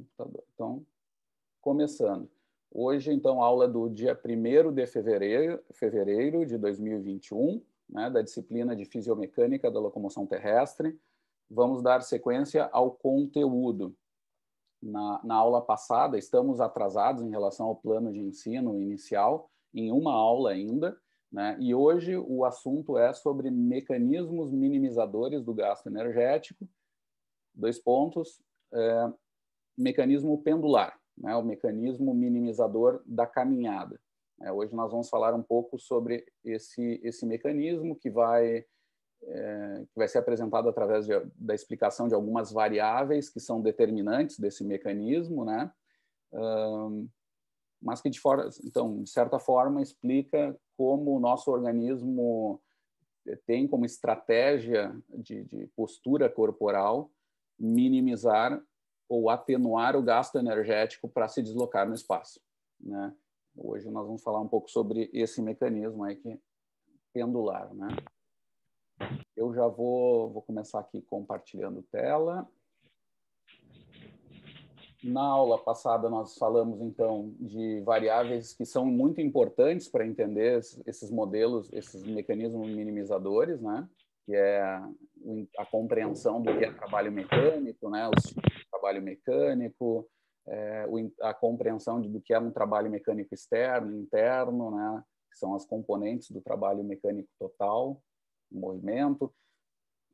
computador. Então, começando. Hoje, então, aula é do dia 1 de fevereiro, fevereiro de 2021, né, da disciplina de Fisiomecânica da Locomoção Terrestre. Vamos dar sequência ao conteúdo. Na, na aula passada, estamos atrasados em relação ao plano de ensino inicial, em uma aula ainda, né? e hoje o assunto é sobre mecanismos minimizadores do gasto energético. Dois pontos. É, mecanismo pendular, né, o mecanismo minimizador da caminhada. É, hoje nós vamos falar um pouco sobre esse, esse mecanismo que vai, é, vai ser apresentado através de, da explicação de algumas variáveis que são determinantes desse mecanismo, né? Um, mas que de, fora, então, de certa forma explica como o nosso organismo tem como estratégia de, de postura corporal minimizar ou atenuar o gasto energético para se deslocar no espaço. Né? Hoje nós vamos falar um pouco sobre esse mecanismo aí que é pendular. Né? Eu já vou, vou começar aqui compartilhando tela. Na aula passada, nós falamos, então, de variáveis que são muito importantes para entender esses modelos, esses mecanismos minimizadores, né? que é a compreensão do que é trabalho mecânico, né? os trabalho mecânico, é, a compreensão de, do que é um trabalho mecânico externo, interno, né? que são as componentes do trabalho mecânico total, movimento.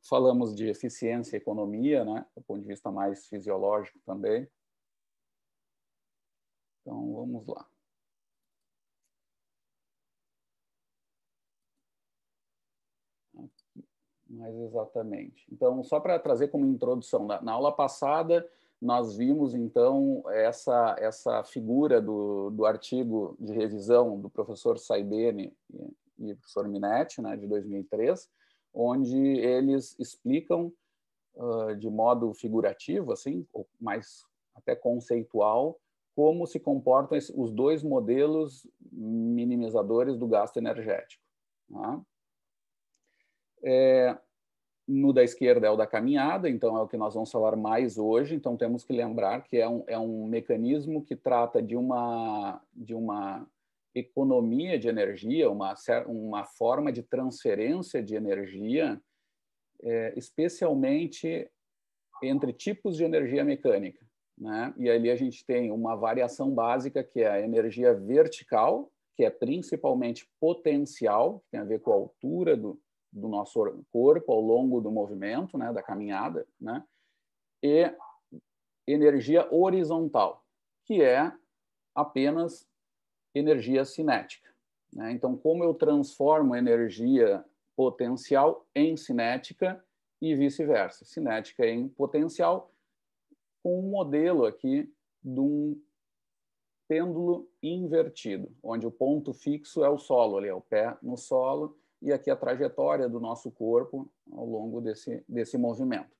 Falamos de eficiência e economia, né? do ponto de vista mais fisiológico também. Então, vamos lá. mais exatamente. Então, só para trazer como introdução, na, na, aula passada nós vimos então essa essa figura do, do artigo de revisão do professor Saibene e, do professor Minetti, né, de 2003, onde eles explicam uh, de modo figurativo, assim, ou mais até conceitual, como se comportam os dois modelos minimizadores do gasto energético. Né? É, no da esquerda é o da caminhada, então é o que nós vamos falar mais hoje. Então temos que lembrar que é um, é um mecanismo que trata de uma, de uma economia de energia, uma, uma forma de transferência de energia, é, especialmente entre tipos de energia mecânica. Né? E ali a gente tem uma variação básica que é a energia vertical, que é principalmente potencial, que tem a ver com a altura do, do nosso corpo ao longo do movimento, né, da caminhada, né, e energia horizontal, que é apenas energia cinética. Né? Então, como eu transformo energia potencial em cinética e vice-versa, cinética em potencial, com um modelo aqui de um pêndulo invertido, onde o ponto fixo é o solo, ali é o pé no solo, e aqui a trajetória do nosso corpo ao longo desse, desse movimento.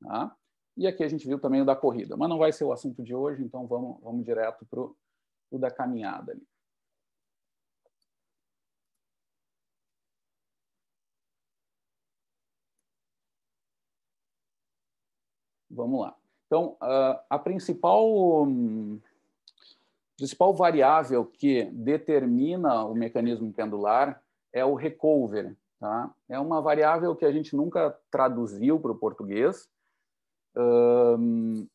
Tá? E aqui a gente viu também o da corrida, mas não vai ser o assunto de hoje, então vamos, vamos direto para o da caminhada. Ali. Vamos lá. Então, a principal, principal variável que determina o mecanismo pendular é o recover, Tá? É uma variável que a gente nunca traduziu para o português. Um,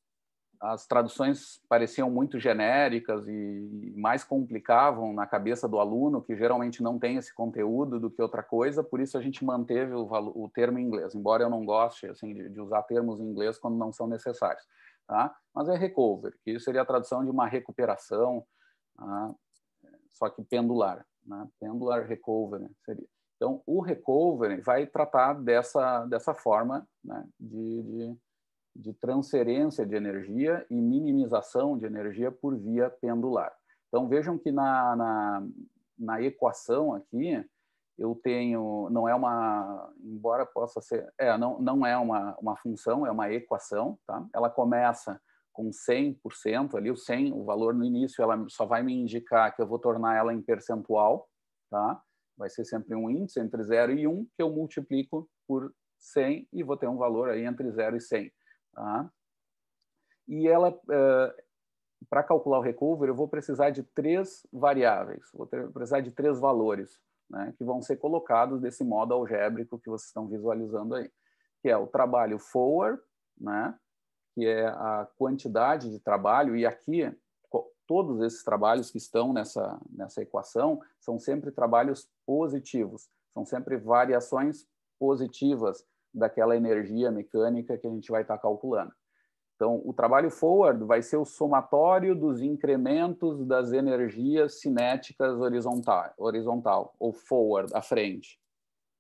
as traduções pareciam muito genéricas e mais complicavam na cabeça do aluno, que geralmente não tem esse conteúdo do que outra coisa, por isso a gente manteve o, o termo em inglês, embora eu não goste assim, de, de, usar termos em inglês quando não são necessários. Tá? Mas é recover, que seria a tradução de uma recuperação, tá? só que pendular né? pendular recovery seria. Então, o recovery vai tratar dessa, dessa forma né? de, de, de, transferência de energia e minimização de energia por via pendular. Então, vejam que na, na, na equação aqui, eu tenho, não é uma, embora possa ser, é, não, não é uma, uma função, é uma equação, tá? Ela começa com 100%, ali o 100, o valor no início, ela só vai me indicar que eu vou tornar ela em percentual, tá? Vai ser sempre um índice entre 0 e 1 que eu multiplico por 100 e vou ter um valor aí entre 0 e 100, tá? E ela, eh, para calcular o recover, eu vou precisar de três variáveis, vou precisar de três valores, né, que vão ser colocados desse modo algébrico que vocês estão visualizando aí, que é o trabalho forward, né, que é a quantidade de trabalho, e aqui todos esses trabalhos que estão nessa, nessa equação são sempre trabalhos positivos, são sempre variações positivas daquela energia mecânica que a gente vai estar tá calculando. Então, o trabalho forward vai ser o somatório dos incrementos das energias cinéticas horizontal, horizontal ou forward, à frente.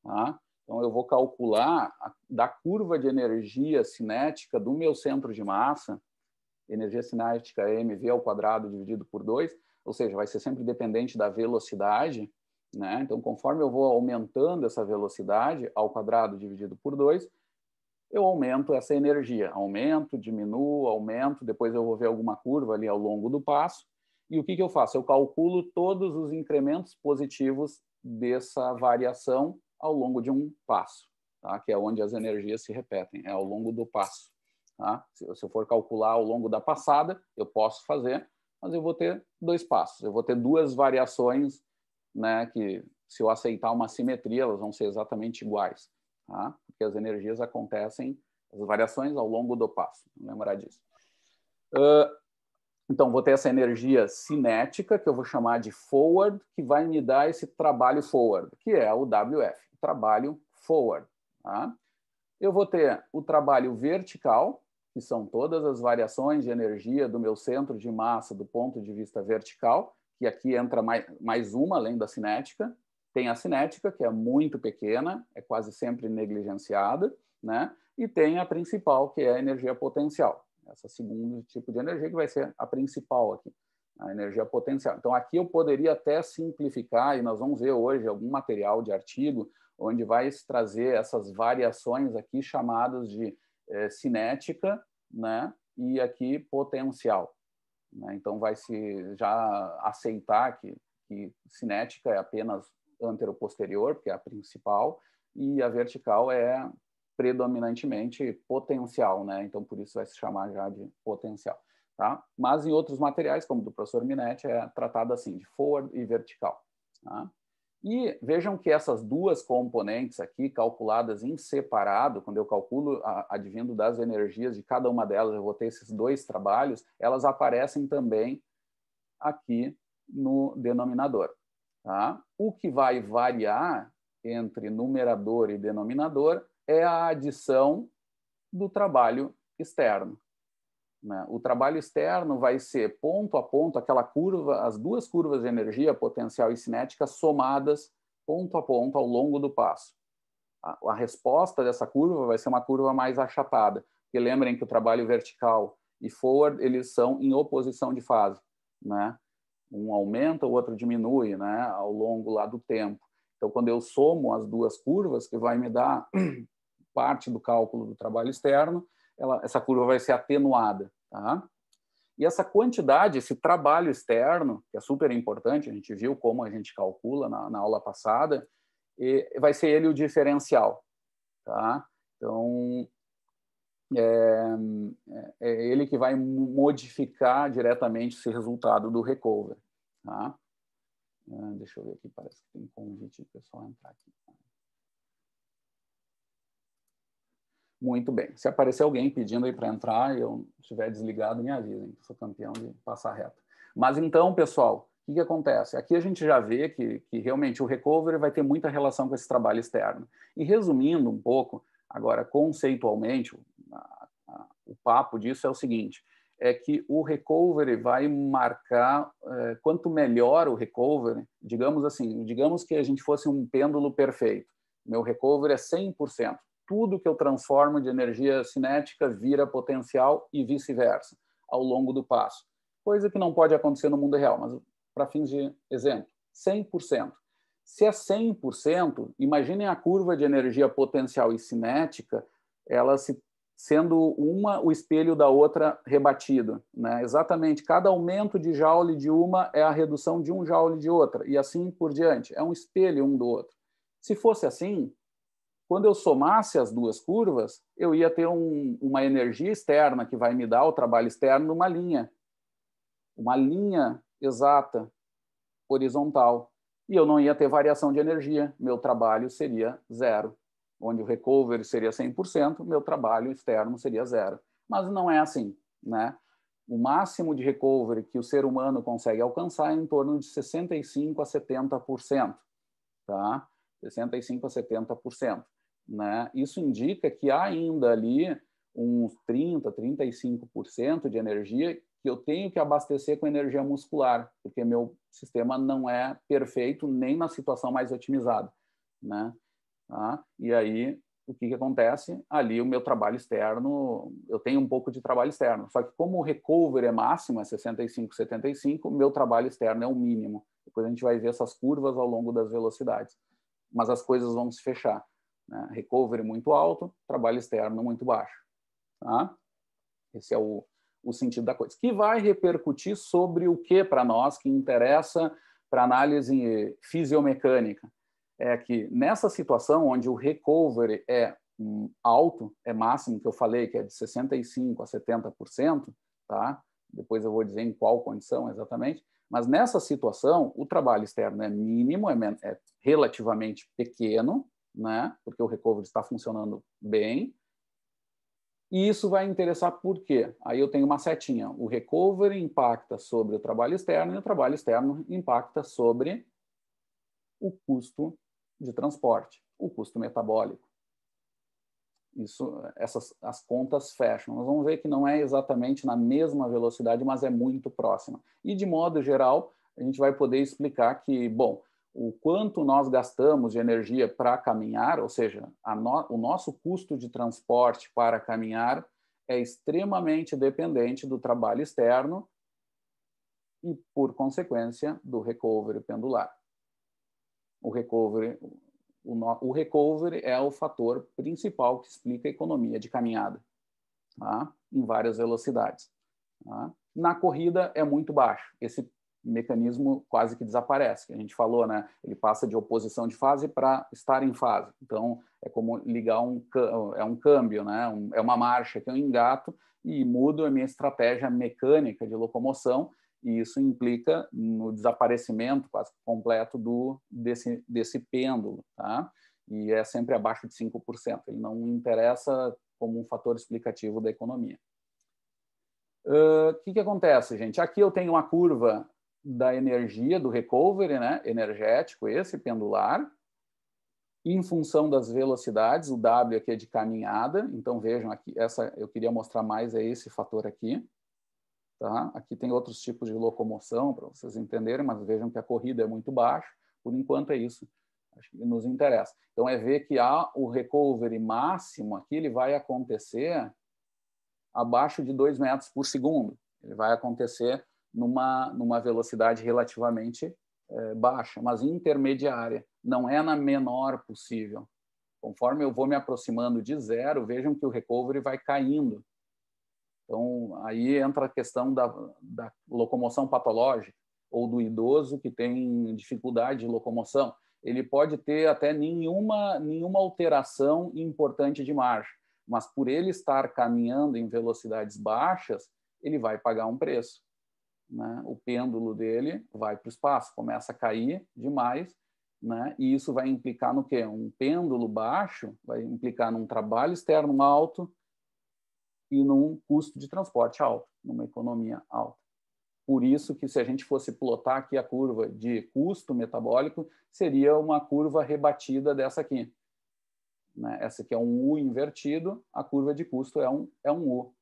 Tá? Então, eu vou calcular a, da curva de energia cinética do meu centro de massa, energia cinética mv ao quadrado dividido por 2, ou seja, vai ser sempre dependente da velocidade. Né? Então, conforme eu vou aumentando essa velocidade ao quadrado dividido por 2, eu aumento essa energia. Aumento, diminuo, aumento, depois eu vou ver alguma curva ali ao longo do passo. E o que, que eu faço? Eu calculo todos os incrementos positivos dessa variação ao longo de um passo, tá? que é onde as energias se repetem, é ao longo do passo. Tá? Se, eu for calcular ao longo da passada, eu posso fazer, mas eu vou ter dois passos, eu vou ter duas variações né, que, se eu aceitar uma simetria, elas vão ser exatamente iguais, tá? porque as energias acontecem, as variações ao longo do passo, lembrar disso. Uh, então, vou ter essa energia cinética, que eu vou chamar de forward, que vai me dar esse trabalho forward, que é o WF trabalho forward. Tá? Eu vou ter o trabalho vertical, que são todas as variações de energia do meu centro de massa do ponto de vista vertical, que aqui entra mais, mais uma além da cinética. Tem a cinética, que é muito pequena, é quase sempre negligenciada, né? e tem a principal, que é a energia potencial. Essa segundo tipo de energia que vai ser a principal aqui, a energia potencial. Então, aqui eu poderia até simplificar, e nós vamos ver hoje algum material de artigo onde vai se trazer essas variações aqui chamadas de é, cinética, né? E aqui potencial. Né? Então vai se já aceitar que, que cinética é apenas antero-posterior, que é a principal, e a vertical é predominantemente potencial, né? Então por isso vai se chamar já de potencial, tá? Mas em outros materiais, como do professor Minetti, é tratado assim de forward e vertical. Tá? E vejam que essas duas componentes aqui, calculadas em separado, quando eu calculo advindo das energias de cada uma delas, eu vou ter esses dois trabalhos, elas aparecem também aqui no denominador. Tá? O que vai variar entre numerador e denominador é a adição do trabalho externo. Né? O trabalho externo vai ser ponto a ponto aquela curva, as duas curvas de energia potencial e cinética somadas ponto a ponto ao longo do passo. A, a resposta dessa curva vai ser uma curva mais achatada, porque lembrem que o trabalho vertical e forward eles são em oposição de fase, né? Um aumenta, o outro diminui, né? Ao longo lá do tempo. Então, quando eu somo as duas curvas, que vai me dar parte do cálculo do trabalho externo, ela, essa curva vai ser atenuada. Tá? E essa quantidade, esse trabalho externo, que é super importante, a gente viu como a gente calcula na, na aula passada, vai ser ele o diferencial. Tá? Então, é, é, é, ele que vai modificar diretamente esse resultado do recover. Tá? Ah, deixa eu ver aqui, parece que tem convite do pessoal entrar aqui. Muito bem. Se aparecer alguém pedindo aí para entrar, eu estiver desligado, me avisem. Sou campeão de passar reto. Mas então, pessoal, o que, que, acontece? Aqui a gente já vê que, que realmente o recovery vai ter muita relação com esse trabalho externo. E resumindo um pouco, agora conceitualmente, a, a, o papo disso é o seguinte: é que o recovery vai marcar é, quanto melhor o recovery, digamos assim, digamos que a gente fosse um pêndulo perfeito. Meu recovery é 100% tudo que eu transformo de energia cinética vira potencial e vice-versa, ao longo do passo. Coisa que não pode acontecer no mundo real, mas para fins de exemplo, 100%. Se é 100%, imaginem a curva de energia potencial e cinética, ela se sendo uma o espelho da outra rebatido, né? Exatamente, cada aumento de joule de uma é a redução de um joule de outra e assim por diante, é um espelho um do outro. Se fosse assim, quando eu somasse as duas curvas, eu ia ter um, uma energia externa que vai me dar o trabalho externo numa linha, uma linha exata, horizontal, e eu não ia ter variação de energia. Meu trabalho seria zero. Onde o recovery seria 100%, meu trabalho externo seria zero. Mas não é assim, né? O máximo de recovery que o ser humano consegue alcançar é em torno de 65 a 70%, tá? 65% a 70%. Né? Isso indica que há ainda ali uns 30%, 35% de energia que eu tenho que abastecer com energia muscular, porque meu sistema não é perfeito nem na situação mais otimizada. Né? Tá? E aí, o que, que acontece? Ali o meu trabalho externo, eu tenho um pouco de trabalho externo, só que como o recover é máximo, é 65, 75, meu trabalho externo é o mínimo. Depois a gente vai ver essas curvas ao longo das velocidades mas as coisas vão se fechar. Né? Recovery muito alto, trabalho externo muito baixo. Tá? Esse é o, o sentido da coisa. Que vai repercutir sobre o que para nós que interessa para análise fisiomecânica. É que nessa situação onde o recovery é hum, alto, é máximo que eu falei, que é de 65% a 70%, tá? depois eu vou dizer em qual condição exatamente, mas nessa situação, o trabalho externo é mínimo, é, é relativamente pequeno, né? porque o recovery está funcionando bem. E isso vai interessar por quê? Aí eu tenho uma setinha. O recovery impacta sobre o trabalho externo e o trabalho externo impacta sobre o custo de transporte, o custo metabólico isso, essas, as contas fecham. Nós vamos ver que não é exatamente na mesma velocidade, mas é muito próxima. E, de modo geral, a gente vai poder explicar que, bom, o quanto nós gastamos de energia para caminhar, ou seja, no, o nosso custo de transporte para caminhar é extremamente dependente do trabalho externo e, por consequência, do recovery pendular. O recovery, o, no, o recovery é o fator principal que explica a economia de caminhada, tá? em várias velocidades. Tá? Na corrida é muito baixo, esse mecanismo quase que desaparece, que a gente falou, né? ele passa de oposição de fase para estar em fase. Então, é como ligar um, é um câmbio, né? Um, é uma marcha que eu engato e mudo a minha estratégia mecânica de locomoção e isso implica no desaparecimento quase completo do, desse, desse pêndulo. Tá? E é sempre abaixo de 5%. Ele não interessa como um fator explicativo da economia. O uh, que, que acontece, gente? Aqui eu tenho uma curva da energia, do recovery né? energético, esse pendular, em função das velocidades, o W aqui é de caminhada, então vejam aqui, essa eu queria mostrar mais é esse fator aqui. Tá? Aqui tem outros tipos de locomoção para vocês entenderem, mas vejam que a corrida é muito baixa. Por enquanto é isso acho que nos interessa. Então é ver que há o recovery máximo aqui, ele vai acontecer abaixo de 2 metros por segundo. Ele vai acontecer numa, numa velocidade relativamente é, baixa, mas intermediária. Não é na menor possível. Conforme eu vou me aproximando de zero, vejam que o recovery vai caindo. Então, aí entra a questão da, da locomoção patológica ou do idoso que tem dificuldade de locomoção. Ele pode ter até nenhuma, nenhuma alteração importante de marcha, mas por ele estar caminhando em velocidades baixas, ele vai pagar um preço. Né? O pêndulo dele vai para o espaço, começa a cair demais, né? e isso vai implicar no quê? Um pêndulo baixo vai implicar num trabalho externo alto, e num custo de transporte alto, numa economia alta. Por isso que se a gente fosse plotar aqui a curva de custo metabólico, seria uma curva rebatida dessa aqui. Né? Essa aqui é um U invertido, a curva de custo é um, é um U,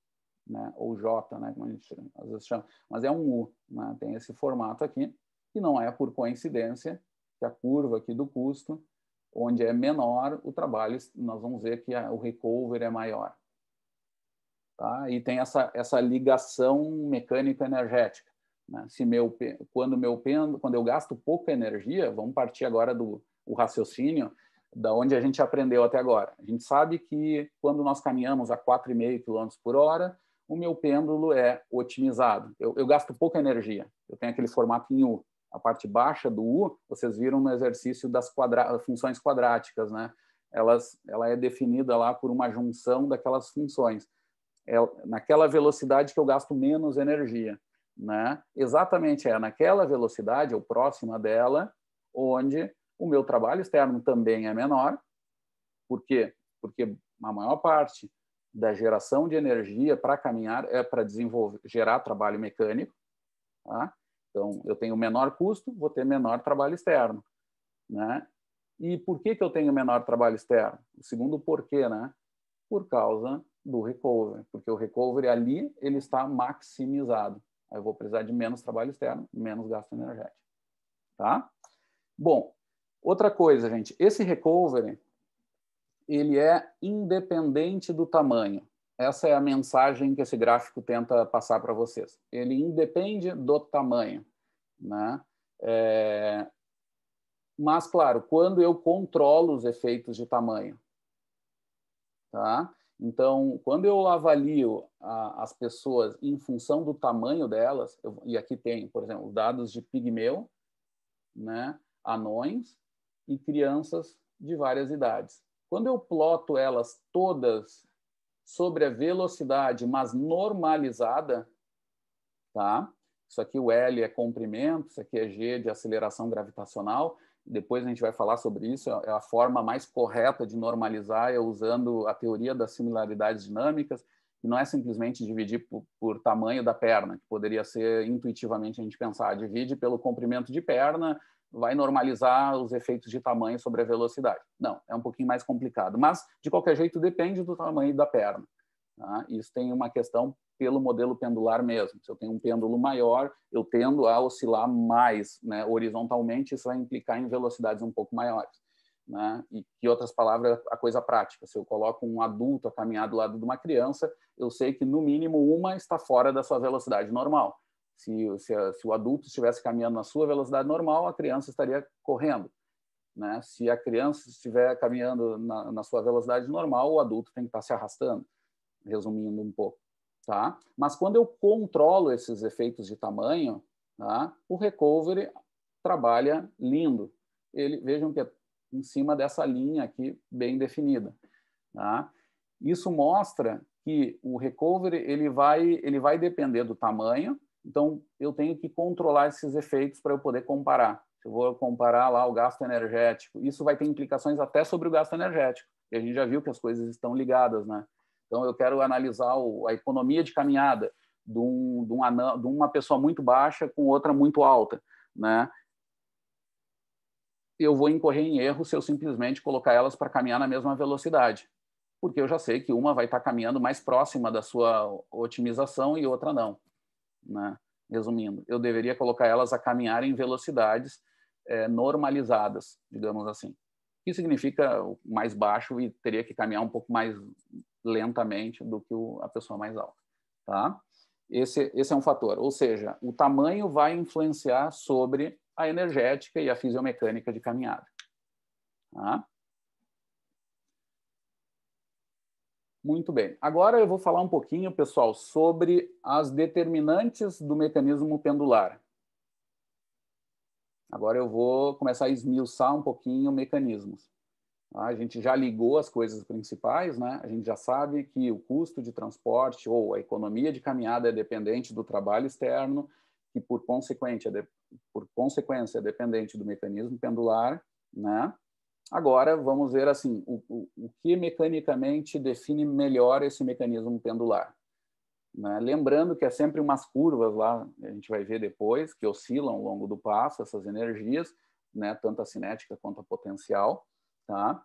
né? ou J, né? como a gente às vezes chama, mas é um U, né? tem esse formato aqui, e não é por coincidência que a curva aqui do custo, onde é menor o trabalho, nós vamos ver que a, o recover é maior tá? e tem essa, essa ligação mecânica energética. Né? Se meu, quando, meu pêndulo, quando eu gasto pouca energia, vamos partir agora do o raciocínio da onde a gente aprendeu até agora. A gente sabe que quando nós caminhamos a 4,5 km por hora, o meu pêndulo é otimizado. Eu, eu, gasto pouca energia. Eu tenho aquele formato em U. A parte baixa do U, vocês viram no exercício das quadra... funções quadráticas, né? Elas, ela é definida lá por uma junção daquelas funções é naquela velocidade que eu gasto menos energia. Né? Exatamente é naquela velocidade ou próxima dela onde o meu trabalho externo também é menor. Por quê? Porque a maior parte da geração de energia para caminhar é para desenvolver, gerar trabalho mecânico. Tá? Então, eu tenho menor custo, vou ter menor trabalho externo. Né? E por que, que eu tenho menor trabalho externo? O segundo porquê, né? Por causa do recovery, né? porque o recovery ali ele está maximizado. Aí eu vou precisar de menos trabalho externo, menos gasto energético. Tá? Bom, outra coisa, gente, esse recovery ele é independente do tamanho. Essa é a mensagem que esse gráfico tenta passar para vocês. Ele independe do tamanho, né? É... Mas claro, quando eu controlo os efeitos de tamanho, tá? Então, quando eu avalio a, as pessoas em função do tamanho delas, eu, e aqui tem, por exemplo, dados de pigmeu, né, anões e crianças de várias idades. Quando eu ploto elas todas sobre a velocidade, mas normalizada, tá? Isso aqui o L é comprimento, isso aqui é G de aceleração gravitacional depois a gente vai falar sobre isso, é, é a forma mais correta de normalizar é usando a teoria das similaridades dinâmicas, que não é simplesmente dividir por, por, tamanho da perna, que poderia ser intuitivamente a gente pensar, divide pelo comprimento de perna, vai normalizar os efeitos de tamanho sobre a velocidade. Não, é um pouquinho mais complicado, mas de qualquer jeito depende do tamanho da perna. Tá? Isso tem uma questão pelo modelo pendular mesmo. Se eu tenho um pêndulo maior, eu tendo a oscilar mais né? horizontalmente, isso vai implicar em velocidades um pouco maiores. Né? E que outras palavras, a coisa prática. Se eu coloco um adulto a caminhar do lado de uma criança, eu sei que no mínimo uma está fora da sua velocidade normal. Se, se, se o adulto estivesse caminhando na sua velocidade normal, a criança estaria correndo. Né? Se a criança estiver caminhando na, na sua velocidade normal, o adulto tem que estar se arrastando resumindo um pouco. Tá? Mas quando eu controlo esses efeitos de tamanho, tá? o recovery trabalha lindo. Ele, vejam que é em cima dessa linha aqui bem definida. Tá? Isso mostra que o recovery ele vai, ele vai depender do tamanho, então eu tenho que controlar esses efeitos para eu poder comparar. Se eu vou comparar lá o gasto energético, isso vai ter implicações até sobre o gasto energético. E a gente já viu que as coisas estão ligadas, né? Então, eu quero analisar o, a economia de caminhada de, um, de, uma, de uma pessoa muito baixa com outra muito alta. Né? eu vou incorrer em erro se eu simplesmente colocar elas para caminhar na mesma velocidade, porque eu já sei que uma vai estar caminhando mais próxima da sua otimização e outra não. Né? Resumindo, eu deveria colocar elas a caminhar em velocidades é, normalizadas, digamos assim. O que significa mais baixo e teria que caminhar um pouco mais lentamente do que o, a pessoa mais alta, tá? Esse, esse é um fator, ou seja, o tamanho vai influenciar sobre a energética e a fisiomecânica de caminhada. Tá? Muito bem. Agora eu vou falar um pouquinho, pessoal, sobre as determinantes do mecanismo pendular. Agora eu vou começar a esmiuçar um pouquinho mecanismos. Né? A gente já ligou as coisas principais, né? A gente já sabe que o custo de transporte ou a economia de caminhada é dependente do trabalho externo, que por consequência, é de... por consequência é dependente do mecanismo pendular, né? Agora vamos ver assim o, o, o que mecanicamente define melhor esse mecanismo pendular. Né? Lembrando que é sempre umas curvas lá, a gente vai ver depois, que oscilam ao longo do passo, essas energias, né? tanto a cinética quanto a potencial. Tá?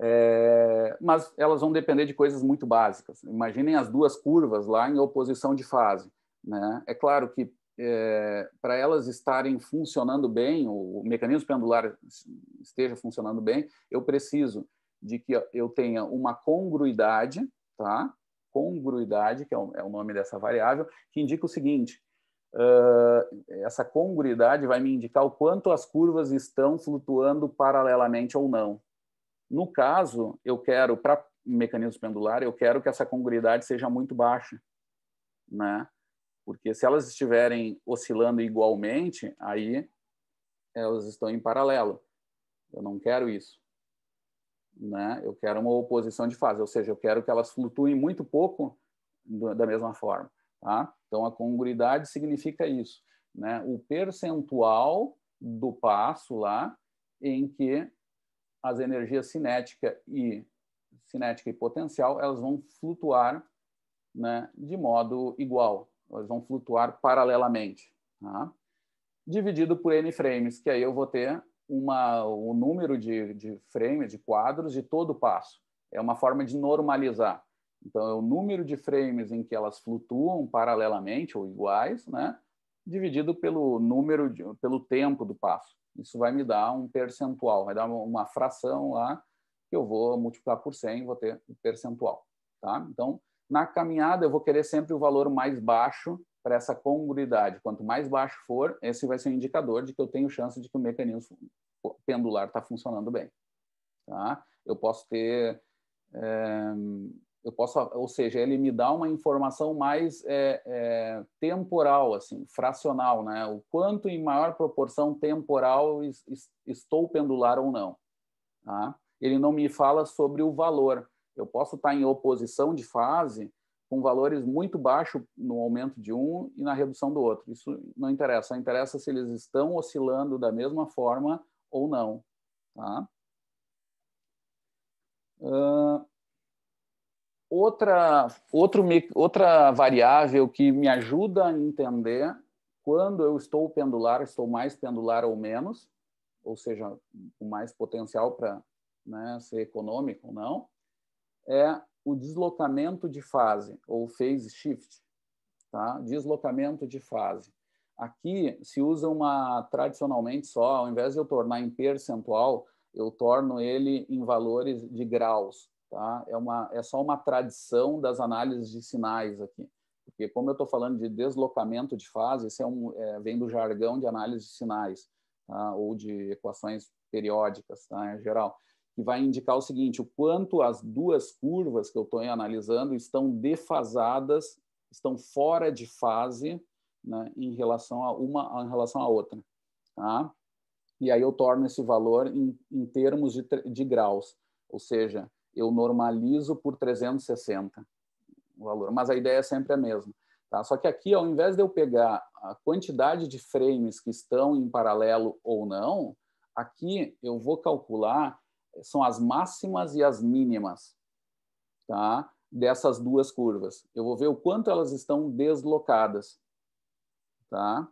É, mas elas vão depender de coisas muito básicas. Imaginem as duas curvas lá em oposição de fase. Né? É claro que é, para elas estarem funcionando bem, o, o mecanismo pendular esteja funcionando bem, eu preciso de que eu tenha uma congruidade, tá? Congruidade, que é o, é o nome dessa variável, que indica o seguinte: uh, essa congruidade vai me indicar o quanto as curvas estão flutuando paralelamente ou não, no caso, eu quero, para mecanismo pendular, eu quero que essa congruidade seja muito baixa, né? Porque se elas estiverem oscilando igualmente, aí elas estão em paralelo. Eu não quero isso. Né? Eu quero uma oposição de fase, ou seja, eu quero que elas flutuem muito pouco do, da mesma forma. Tá? Então, a congruidade significa isso, né? o percentual do passo lá em que as energias cinética e cinética e potencial, elas vão flutuar né, de modo igual, elas vão flutuar paralelamente, tá? dividido por n frames, que aí eu vou ter uma, o número de, de frames, de quadros de todo o passo. É uma forma de normalizar. Então, é o número de frames em que elas flutuam paralelamente ou iguais, né, dividido pelo número, de, pelo tempo do passo. Isso vai me dar um percentual, vai dar uma fração lá que eu vou multiplicar por 100 e vou ter um percentual. Tá? Então, na caminhada, eu vou querer sempre o valor mais baixo para essa congruidade. Quanto mais baixo for, esse vai ser um indicador de que eu tenho chance de que o mecanismo pendular está funcionando bem. Tá? Eu posso ter é, eu posso, ou seja, ele me dá uma informação mais é, é, temporal, assim, fracional, né? O quanto em maior proporção temporal estou pendular ou não. Tá? Ele não me fala sobre o valor. Eu posso estar em oposição de fase com valores muito baixos no aumento de um e na redução do outro. Isso não interessa. Interessa se eles estão oscilando da mesma forma ou não. Tá? Uh outra, outro, outra variável que me ajuda a entender quando eu estou pendular, estou mais pendular ou menos, ou seja, com mais potencial para né, ser econômico ou não, é o deslocamento de fase, ou phase shift. Tá? Deslocamento de fase. Aqui se usa uma, tradicionalmente só, ao invés de eu tornar em percentual, eu torno ele em valores de graus. Tá? É, uma, é só uma tradição das análises de sinais aqui. Porque, como eu estou falando de deslocamento de fase, isso é um, é, vem do jargão de análise de sinais, tá? ou de equações periódicas, tá? em geral, que vai indicar o seguinte: o quanto as duas curvas que eu estou analisando estão defasadas, estão fora de fase né, em relação a uma em relação à outra. Tá? E aí eu torno esse valor em, em termos de, de graus, ou seja, eu normalizo por 360 o valor, mas a ideia é sempre a mesma. Tá? Só que aqui, ao invés de eu pegar a quantidade de frames que estão em paralelo ou não, aqui eu vou calcular eh, são as máximas e as mínimas tá? dessas duas curvas. Eu vou ver o quanto elas estão deslocadas. Tá?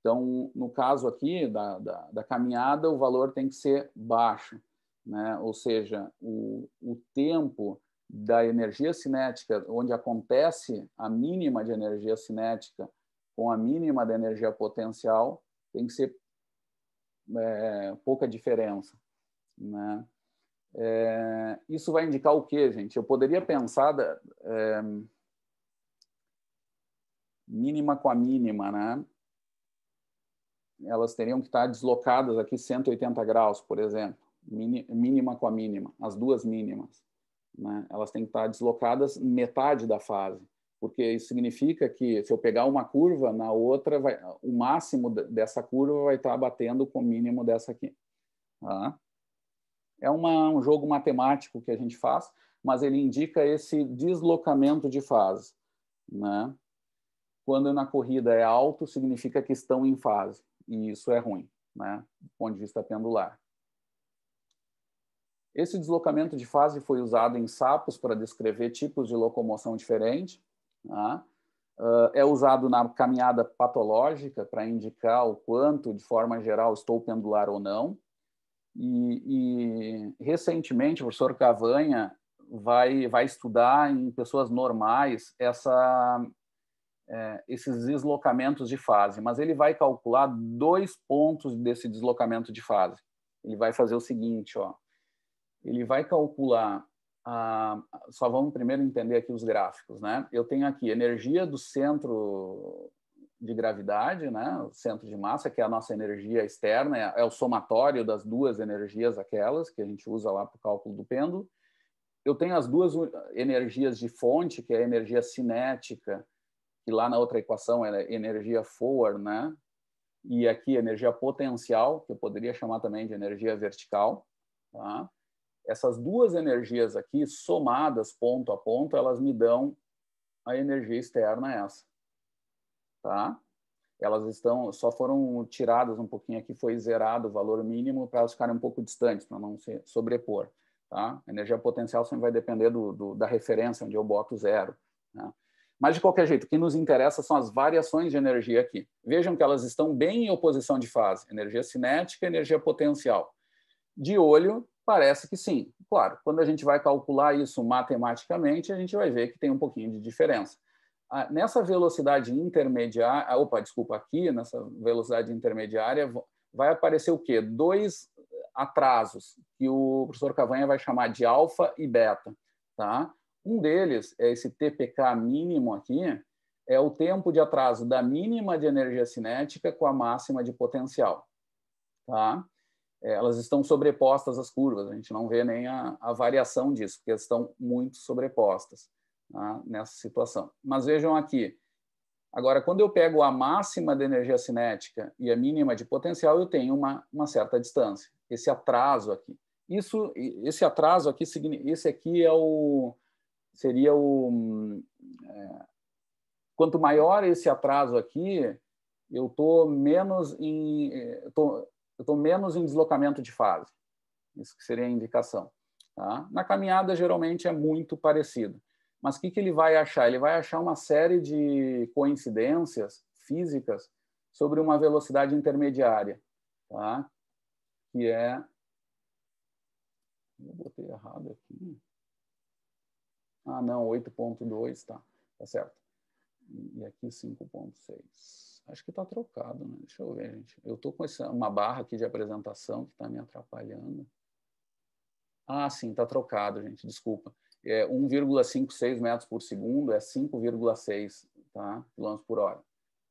Então, no caso aqui da, da, da caminhada, o valor tem que ser baixo. Né? Ou seja, o, o tempo da energia cinética, onde acontece a mínima de energia cinética com a mínima da energia potencial, tem que ser é, pouca diferença. Né? É, isso vai indicar o que, gente? Eu poderia pensar da, é, mínima com a mínima, né? Elas teriam que estar deslocadas aqui 180 graus, por exemplo mínima com a mínima, as duas mínimas. Né? Elas têm que estar deslocadas metade da fase, porque isso significa que se eu pegar uma curva, na outra, vai, o máximo dessa curva vai estar batendo com o mínimo dessa aqui. Tá? É uma, um jogo matemático que a gente faz, mas ele indica esse deslocamento de fase. Né? Quando na corrida é alto, significa que estão em fase, e isso é ruim, né? do ponto de vista pendular. Esse deslocamento de fase foi usado em sapos para descrever tipos de locomoção diferente. Tá? Ah, é usado na caminhada patológica para indicar o quanto, de forma geral, estou pendular ou não. E, e recentemente, o professor Cavanha vai, vai estudar em pessoas normais essa, é, esses deslocamentos de fase, mas ele vai calcular dois pontos desse deslocamento de fase. Ele vai fazer o seguinte, ó, ele vai calcular a, só vamos primeiro entender aqui os gráficos, né? Eu tenho aqui energia do centro de gravidade, né? O centro de massa, que é a nossa energia externa, é, é o somatório das duas energias aquelas que a gente usa lá para o cálculo do pêndulo. Eu tenho as duas energias de fonte, que é a energia cinética, que lá na outra equação é energia forward, né? E aqui energia potencial, que eu poderia chamar também de energia vertical, tá? essas duas energias aqui, somadas ponto a ponto, elas me dão a energia externa essa. Tá? Elas estão, só foram tiradas um pouquinho aqui, foi zerado o valor mínimo para elas ficarem um pouco distantes, para não se sobrepor. Tá? A energia potencial sempre vai depender do, do da referência, onde eu boto zero. Né? Mas, de qualquer jeito, o que nos interessa são as variações de energia aqui. Vejam que elas estão bem em oposição de fase. Energia cinética energia potencial. De olho, Parece que sim. Claro, quando a gente vai calcular isso matematicamente, a gente vai ver que tem um pouquinho de diferença. Ah, nessa velocidade intermediária, ah, opa, desculpa, aqui, nessa velocidade intermediária, vai aparecer o quê? Dois atrasos, que o professor Cavanha vai chamar de alfa e beta. Tá? Um deles é esse TPK mínimo aqui, é o tempo de atraso da mínima de energia cinética com a máxima de potencial. Tá? É, elas estão sobrepostas às curvas, a gente não vê nem a, a variação disso, porque elas estão muito sobrepostas tá, nessa situação. Mas vejam aqui, agora, quando eu pego a máxima de energia cinética e a mínima de potencial, eu tenho uma, uma certa distância, esse atraso aqui. Isso, esse atraso aqui, esse aqui é o, seria o... É, quanto maior esse atraso aqui, eu estou menos em... É, tô, eu estou menos em deslocamento de fase. Isso que seria a indicação. Tá? Na caminhada, geralmente, é muito parecido. Mas o que, que ele vai achar? Ele vai achar uma série de coincidências físicas sobre uma velocidade intermediária, tá? que é... Eu botei errado aqui. Ah, não, 8.2, tá, tá certo. E aqui 5.6 acho que está trocado, né? Deixa eu ver, gente. Eu estou com essa, uma barra aqui de apresentação que está me atrapalhando. Ah, sim, está trocado, gente, desculpa. É 1,56 metros por segundo é 5,6 tá? quilômetros por hora.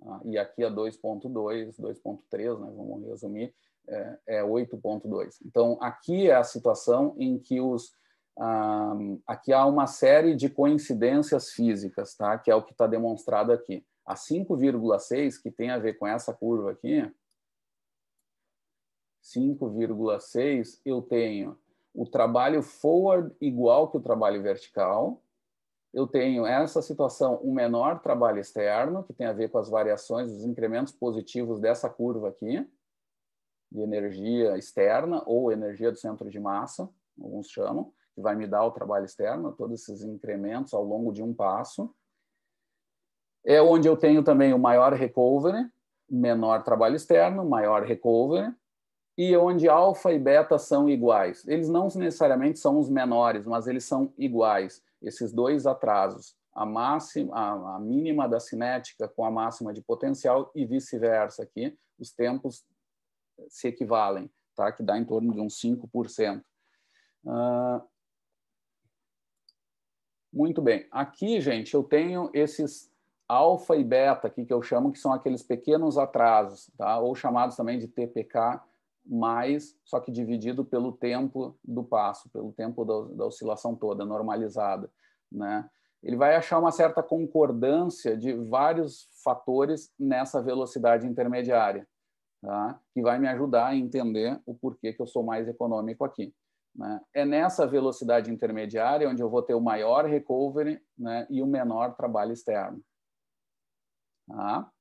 Ah, e aqui é 2,2, 2,3, né? vamos resumir, é, é 8,2. Então, aqui é a situação em que os. Ah, aqui há uma série de coincidências físicas, tá? que é o que está demonstrado aqui a 5,6, que tem a ver com essa curva aqui, 5,6, eu tenho o trabalho forward igual que o trabalho vertical, eu tenho essa situação, um menor trabalho externo, que tem a ver com as variações, os incrementos positivos dessa curva aqui, de energia externa ou energia do centro de massa, alguns chamam, que vai me dar o trabalho externo, todos esses incrementos ao longo de um passo é onde eu tenho também o maior recovery, menor trabalho externo, maior recovery, e onde alfa e beta são iguais. Eles não necessariamente são os menores, mas eles são iguais, esses dois atrasos, a, máxima, a, a mínima da cinética com a máxima de potencial e vice-versa aqui, os tempos se equivalem, tá? que dá em torno de uns 5%. Uh, ah, muito bem. Aqui, gente, eu tenho esses alfa e beta aqui que eu chamo, que são aqueles pequenos atrasos, tá? ou chamados também de TPK, mais, só que dividido pelo tempo do passo, pelo tempo da, da oscilação toda, normalizada. Né? Ele vai achar uma certa concordância de vários fatores nessa velocidade intermediária, tá? que vai me ajudar a entender o porquê que eu sou mais econômico aqui. Né? É nessa velocidade intermediária onde eu vou ter o maior recovery né? e o menor trabalho externo. Tá?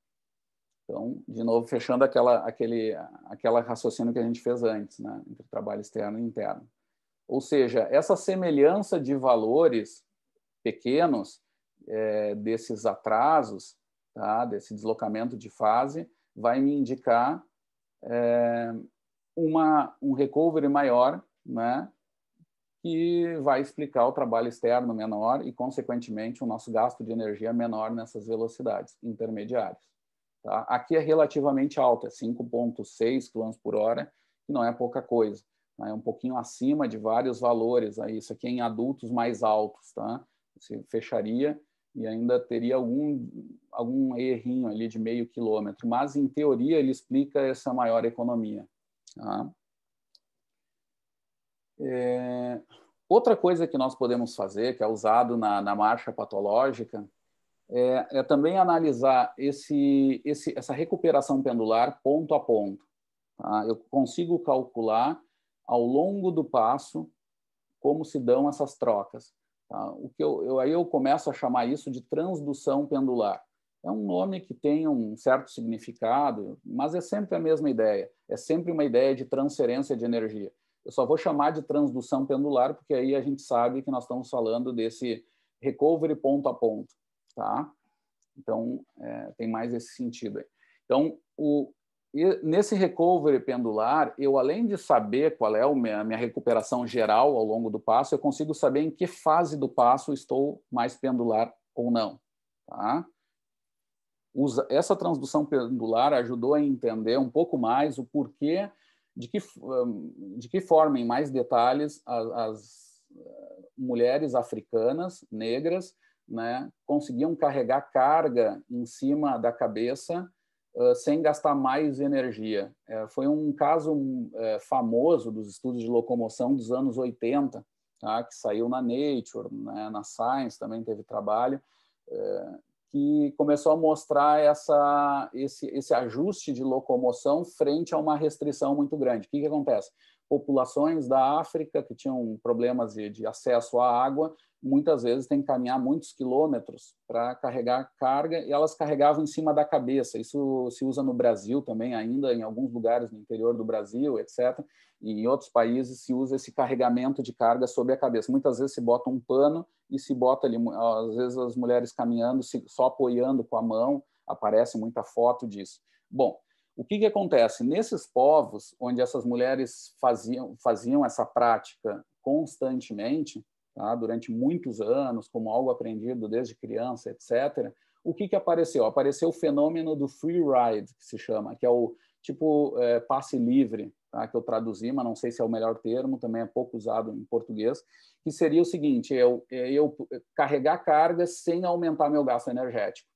Então, de novo, fechando aquela, aquele, aquela raciocínio que a gente fez antes, né? entre trabalho externo e interno. Ou seja, essa semelhança de valores pequenos é, desses atrasos, tá? desse deslocamento de fase, vai me indicar é, uma, um recovery maior, né? que vai explicar o trabalho externo menor e, consequentemente, o nosso gasto de energia menor nessas velocidades intermediárias. Tá? Aqui é relativamente alto, é 5,6 km por hora, que não é pouca coisa. Né? É um pouquinho acima de vários valores. Aí. Isso aqui é em adultos mais altos. Tá? Você fecharia e ainda teria algum, algum errinho ali de meio quilômetro. Mas, em teoria, ele explica essa maior economia. Tá? É... Outra coisa que nós podemos fazer, que é usado na, na marcha patológica, é, é, também analisar esse, esse, essa recuperação pendular ponto a ponto. Tá? Eu consigo calcular ao longo do passo como se dão essas trocas. Tá? O que eu, eu, aí eu começo a chamar isso de transdução pendular. É um nome que tem um certo significado, mas é sempre a mesma ideia. É sempre uma ideia de transferência de energia. Eu só vou chamar de transdução pendular, porque aí a gente sabe que nós estamos falando desse recovery ponto a ponto, tá? Então, é, tem mais esse sentido aí. Então, o, nesse recovery pendular, eu além de saber qual é a minha, a minha recuperação geral ao longo do passo, eu consigo saber em que fase do passo estou mais pendular ou não, tá? essa transdução pendular ajudou a entender um pouco mais o porquê de que, hum, de que forma, em mais detalhes, as, as eh, mulheres africanas, negras, né, conseguiam carregar carga em cima da cabeça uh, sem gastar mais energia. É, foi um caso eh, famoso dos estudos de locomoção dos anos 80, tá, que saiu na Nature, né, na Science também teve trabalho, que começou a mostrar essa, esse, esse ajuste de locomoção frente a uma restrição muito grande. O que, que acontece? Populações da África que tinham problemas de, de acesso à água, muitas vezes têm que caminhar muitos quilômetros para carregar carga e elas carregavam em cima da cabeça. Isso se usa no Brasil também, ainda em alguns lugares no interior do Brasil, etc. E em outros países se usa esse carregamento de carga sobre a cabeça. Muitas vezes se bota um pano e se bota ali, às vezes as mulheres caminhando, só apoiando com a mão, aparece muita foto disso. Bom, o que, que acontece? Nesses povos onde essas mulheres faziam, faziam essa prática constantemente, tá? durante muitos anos, como algo aprendido desde criança, etc., o que, que apareceu? Apareceu o fenômeno do free ride, que se chama, que é o tipo é, passe livre, tá? que eu traduzi, mas não sei se é o melhor termo, também é pouco usado em português, que seria o seguinte: eu, eu carregar carga sem aumentar meu gasto energético.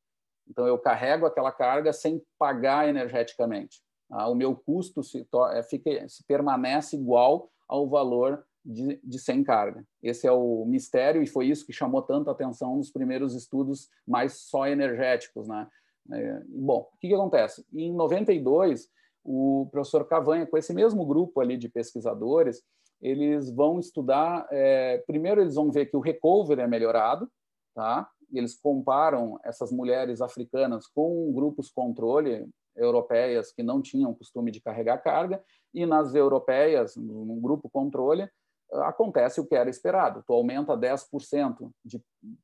Então, eu carrego aquela carga sem pagar energeticamente. Tá? O meu custo se, é, fica, se permanece igual ao valor de, de, sem carga. Esse é o mistério e foi isso que chamou tanta atenção nos primeiros estudos mais só energéticos, né? É, bom, o que, que, acontece? Em 92, o professor Cavanha, com esse mesmo grupo ali de pesquisadores, eles vão estudar. É, primeiro, eles vão ver que o recover é melhorado, tá? Eles comparam essas mulheres africanas com grupos controle europeias que não tinham costume de carregar carga e nas europeias, num grupo controle, acontece o que era esperado. Tu aumenta 10% de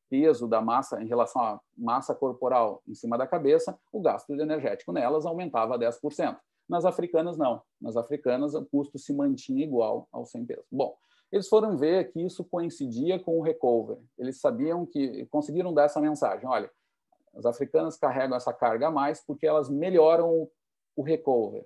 peso da massa em relação à massa corporal em cima da cabeça, o gasto energético nelas aumentava 10%. Nas africanas, não. Nas africanas, o custo se mantinha igual ao 100 pesos. Bom, eles foram ver que isso coincidia com o recover. Eles sabiam que conseguiram dar essa mensagem: olha, as africanas carregam essa carga a mais porque elas melhoram o recover.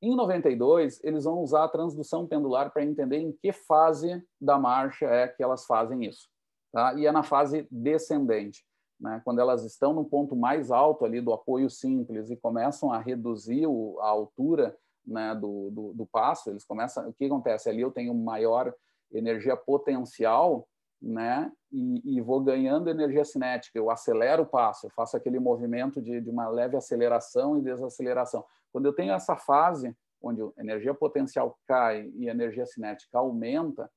Em 92, eles vão usar a transdução pendular para entender em que fase da marcha é que elas fazem isso. Tá? E é na fase descendente. Né? Quando elas estão no ponto mais alto ali do apoio simples e começam a reduzir o, a altura né, do, do, do, passo, eles começam. O que acontece ali? Eu tenho maior energia potencial, né? E, e vou ganhando energia cinética. Eu acelero o passo, eu faço aquele movimento de, de uma leve aceleração e desaceleração. Quando eu tenho essa fase onde a energia potencial cai e a energia cinética aumenta,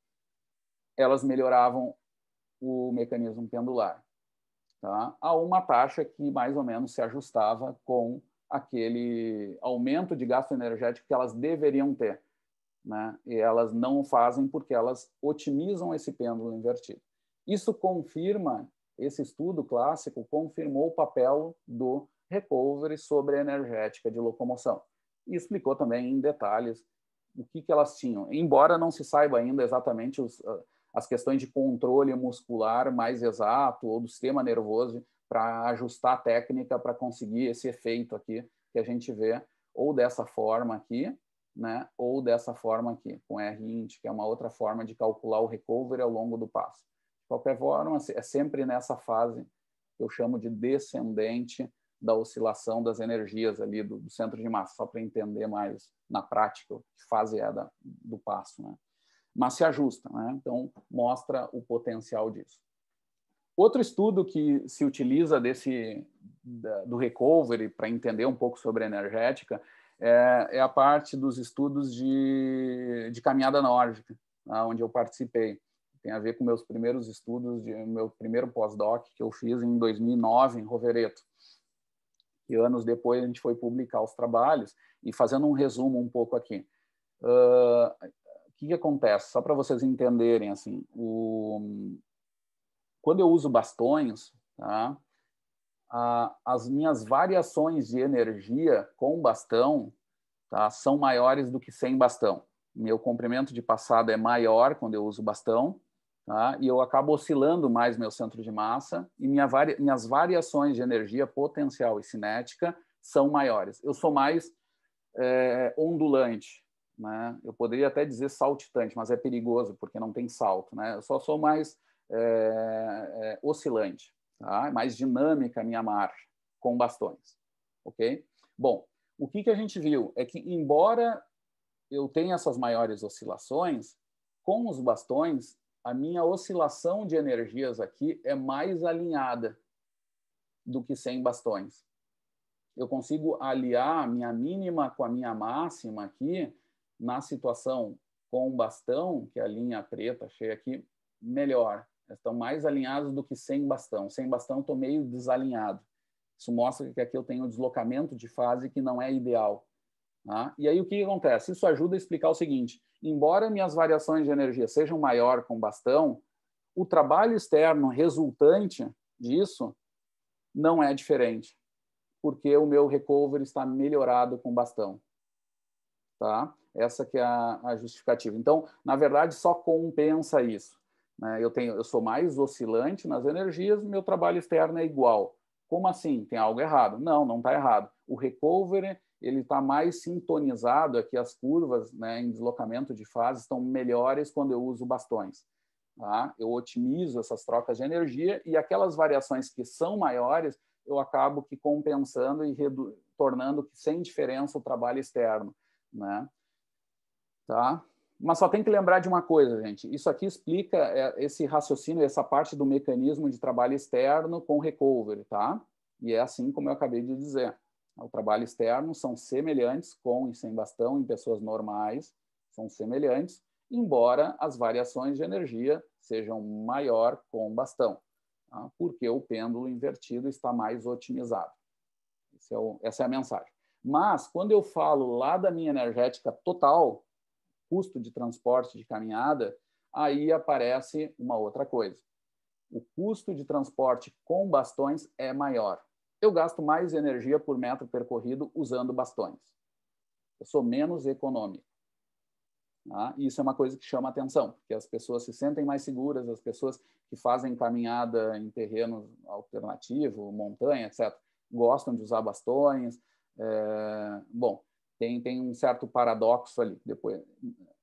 elas melhoravam o mecanismo pendular tá? a uma taxa que mais ou menos se ajustava com aquele aumento de gasto energético que elas deveriam ter. Né? E elas não o fazem porque elas otimizam esse pêndulo invertido. Isso confirma, esse estudo clássico confirmou o papel do recovery sobre a energética de locomoção. E explicou também em detalhes o que, que elas tinham. Embora não se saiba ainda exatamente os, ah, as questões de controle muscular mais exato ou do sistema nervoso para ajustar a técnica para conseguir esse efeito aqui que a gente vê ou dessa forma aqui, né, ou dessa forma aqui, com R-INT, que é uma outra forma de calcular o recovery ao longo do passo. De qualquer forma, é sempre nessa fase que eu chamo de descendente da oscilação das energias ali do, do centro de massa, só para entender mais na prática o que fase é da, do passo. Né? mas se ajusta. Né? Então, mostra o potencial disso. Outro estudo que se utiliza desse do recovery para entender um pouco sobre energética é, é, a parte dos estudos de, de caminhada nórdica, tá? onde eu participei. Tem a ver com meus primeiros estudos, de, meu primeiro pós-doc que eu fiz em 2009 em Rovereto. E anos depois a gente foi publicar os trabalhos e fazendo um resumo um pouco aqui. Uh, que, que acontece? Só para vocês entenderem, assim, o... quando eu uso bastões, tá? as minhas variações de energia com bastão tá? são maiores do que sem bastão. Meu comprimento de passada é maior quando eu uso bastão, tá? e eu acabo oscilando mais meu centro de massa, e minha vari... minhas variações de energia potencial e cinética são maiores. Eu sou mais é, ondulante, né? Eu poderia até dizer saltitante, mas é perigoso porque não tem salto, né? Eu só sou mais é, é, oscilante, tá? É mais dinâmica a minha marcha com bastões, ok? Bom, o que, que a gente viu é que embora eu tenha essas maiores oscilações, com os bastões a minha oscilação de energias aqui é mais alinhada do que sem bastões. Eu consigo aliar a minha mínima com a minha máxima aqui na situação com bastão, que é a linha preta cheia aqui, melhor. Estão mais alinhados do que sem bastão. Sem bastão, estou meio desalinhado. Isso mostra que aqui eu tenho um deslocamento de fase que não é ideal. Tá? E aí o que acontece? Isso ajuda a explicar o seguinte: embora minhas variações de energia sejam maior com bastão, o trabalho externo resultante disso não é diferente, porque o meu recovery está melhorado com bastão. Tá? Essa que é a, a justificativa. Então, na verdade, só compensa isso. Né? Eu, tenho, eu sou mais oscilante nas energias, meu trabalho externo é igual. Como assim? Tem algo errado? Não, não está errado. O recovery ele está mais sintonizado aqui, as curvas né, em deslocamento de fase estão melhores quando eu uso bastões. Tá? Eu otimizo essas trocas de energia e aquelas variações que são maiores, eu acabo que compensando e tornando que sem diferença o trabalho externo né? Tá? Mas só tem que lembrar de uma coisa, gente. Isso aqui explica é, esse raciocínio, essa parte do mecanismo de trabalho externo com recovery, tá? E é assim como eu acabei de dizer. O trabalho externo são semelhantes com e sem bastão em pessoas normais, são semelhantes, embora as variações de energia sejam maior com bastão, tá? porque o pêndulo invertido está mais otimizado. É o, essa é a mensagem. Mas, quando eu falo lá da minha energética total, custo de transporte de caminhada, aí aparece uma outra coisa. O custo de transporte com bastões é maior. Eu gasto mais energia por metro percorrido usando bastões. Eu sou menos econômico. Tá? E isso é uma coisa que chama atenção, porque as pessoas se sentem mais seguras, as pessoas que fazem caminhada em terreno alternativo, montanha, etc., gostam de usar bastões, é, bom, tem, tem um certo paradoxo ali. Depois,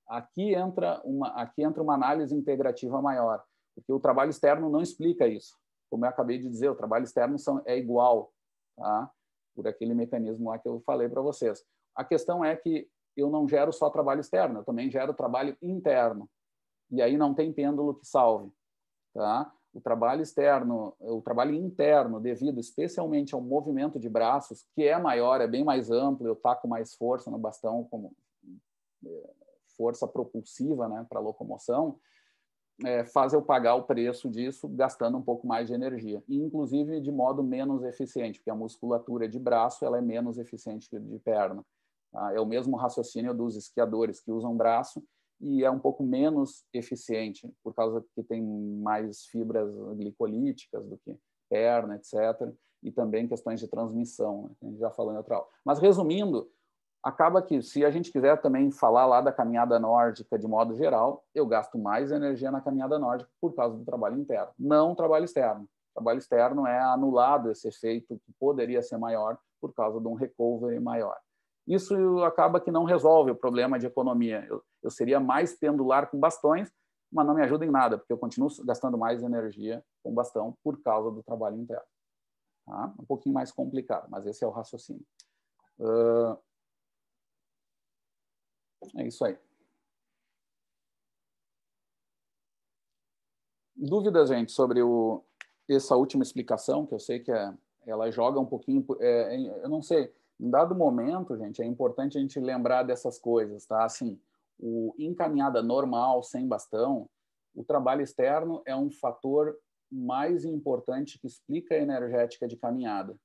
aqui entra uma aqui entra uma análise integrativa maior, porque o trabalho externo não explica isso. Como eu acabei de dizer, o trabalho externo são, é igual, tá? Por aquele mecanismo lá que eu falei para vocês. A questão é que eu não gero só trabalho externo, eu também gero trabalho interno. E aí não tem pêndulo que salve, tá? o trabalho externo, o trabalho interno, devido especialmente ao movimento de braços, que é maior, é bem mais amplo, eu taco mais força no bastão, como é, força propulsiva né, para locomoção, é, faz eu pagar o preço disso gastando um pouco mais de energia, inclusive de modo menos eficiente, porque a musculatura de braço ela é menos eficiente que de perna. Tá? É o mesmo raciocínio dos esquiadores que usam braço e é um pouco menos eficiente, por causa que tem mais fibras glicolíticas do que perna, etc. E também questões de transmissão, né? a gente já falou em outra aula. Mas resumindo, acaba que se a gente quiser também falar lá da caminhada nórdica de modo geral, eu gasto mais energia na caminhada nórdica por causa do trabalho interno, não trabalho externo. O trabalho externo é anulado esse efeito que poderia ser maior por causa de um recovery maior. Isso acaba que não resolve o problema de economia. Eu, eu seria mais pendular com bastões, mas não me ajuda em nada, porque eu continuo gastando mais energia com bastão por causa do trabalho interno. Tá? Um pouquinho mais complicado, mas esse é o raciocínio. Uh... É isso aí. Dúvidas, gente, sobre o... essa última explicação, que eu sei que é... ela joga um pouquinho. É, é... Eu não sei, em dado momento, gente, é importante a gente lembrar dessas coisas, tá? Assim o em caminhada normal, sem bastão, o trabalho externo é um fator mais importante que explica a energética de caminhada,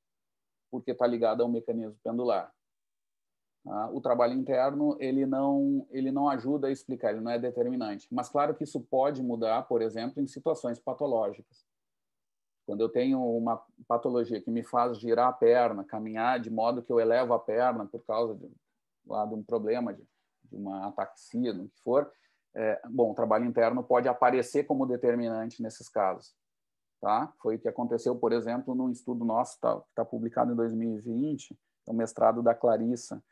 porque está ligado ao mecanismo pendular. Tá? o trabalho interno ele não ele não ajuda a explicar, ele não é determinante. Mas claro que isso pode mudar, por exemplo, em situações patológicas. Quando eu tenho uma patologia que me faz girar a perna, caminhar de modo que eu elevo a perna por causa de, lá, de um problema de de uma ataxia, do que for, é, bom, o trabalho interno pode aparecer como determinante nesses casos. Tá? Foi o que aconteceu, por exemplo, num estudo nosso tá, que está publicado em 2020, é o um mestrado da Clarissa,